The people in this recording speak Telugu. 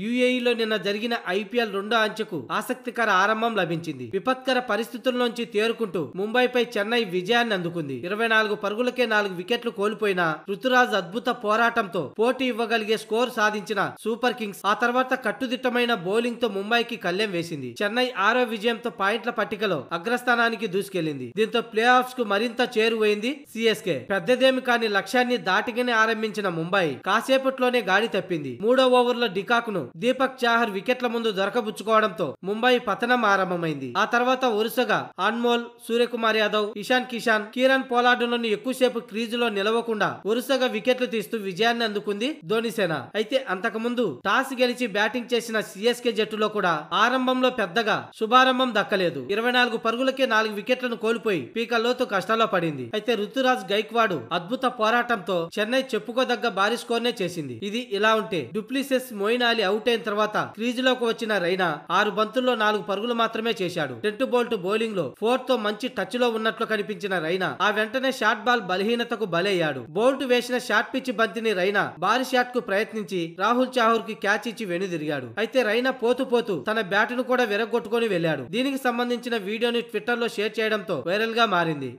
యుఏఈలో నిన్న జరిగిన ఐపీఎల్ రెండో అంచెకు ఆసక్తికర ఆరంభం లభించింది విపత్కర పరిస్థితుల నుంచి తేరుకుంటూ ముంబైపై చెన్నై విజయాన్ని అందుకుంది ఇరవై నాలుగు పరుగులకే నాలుగు వికెట్లు కోల్పోయిన ఋతురాజ్ అద్భుత పోరాటంతో పోటీ ఇవ్వగలిగే స్కోర్ సాధించిన సూపర్ కింగ్స్ ఆ తర్వాత కట్టుదిట్టమైన బౌలింగ్ తో ముంబైకి కళ్లెం వేసింది చెన్నై ఆరో విజయంతో పాయింట్ల పట్టికలో అగ్రస్థానానికి దూసుకెళ్లింది దీంతో ప్లే ఆఫ్స్ కు మరింత చేరువైంది సిఎస్కే పెద్దదేమి కాని లక్ష్యాన్ని దాటిగానే ఆరంభించిన ముంబై కాసేపట్లోనే గాడి తప్పింది మూడో ఓవర్లో డికాకును దీపక్ చాహర్ వికెట్ల ముందు దొరకబుచ్చుకోవడంతో ముంబై పతనం ఆరంభమైంది ఆ తర్వాత వరుసగా అన్మోల్ సూర్యకుమార్ యాదవ్ ఇషాన్ కిషాన్ కిరణ్ పోలార్డులను ఎక్కువసేపు లో నిలవకుండా వరుసగా వికెట్లు తీస్తూ విజయాన్ని అందుకుంది ధోనిసేన అయితే అంతకుముందు టాస్ గెలిచి బ్యాటింగ్ చేసిన సిఎస్కే జట్టులో కూడా ఆరంభంలో పెద్దగా శుభారంభం దక్కలేదు ఇరవై నాలుగు పరుగులకే నాలుగు వికెట్లను కోల్పోయి పీకల్లోతు కష్టాల్లో పడింది అయితే ఋతురాజ్ గైక్వాడు అద్భుత పోరాటంతో చెన్నై చెప్పుకోదగ్గ భారీ స్కోర్నే చేసింది ఇది ఇలా ఉంటే డూప్లిసెస్ మోయినాలి అవుట్ అయిన తర్వాత క్రీజ్ లోకి వచ్చిన రైనా ఆరు బంతుల్లో నాలుగు పరుగులు మాత్రమే చేశాడు టెంట్ బోల్ట్ బౌలింగ్ లో ఫోర్ తో మంచి టచ్ లో ఉన్నట్లు కనిపించిన రైనా ఆ వెంటనే షార్ట్ బాల్ బలహీనతకు బలయ్యాడు బోల్ట్ వేసిన షార్ట్ పిచ్ బంతిని రైనా భారీ షాట్ కు ప్రయత్నించి రాహుల్ చాహూర్ కి క్యాచ్ ఇచ్చి వెనుదిరిగాడు అయితే రైనా పోతు పోతూ తన బ్యాటును కూడా విరగొట్టుకుని వెళ్ళాడు దీనికి సంబంధించిన వీడియోని ట్విట్టర్ లో షేర్ చేయడంతో వైరల్ గా మారింది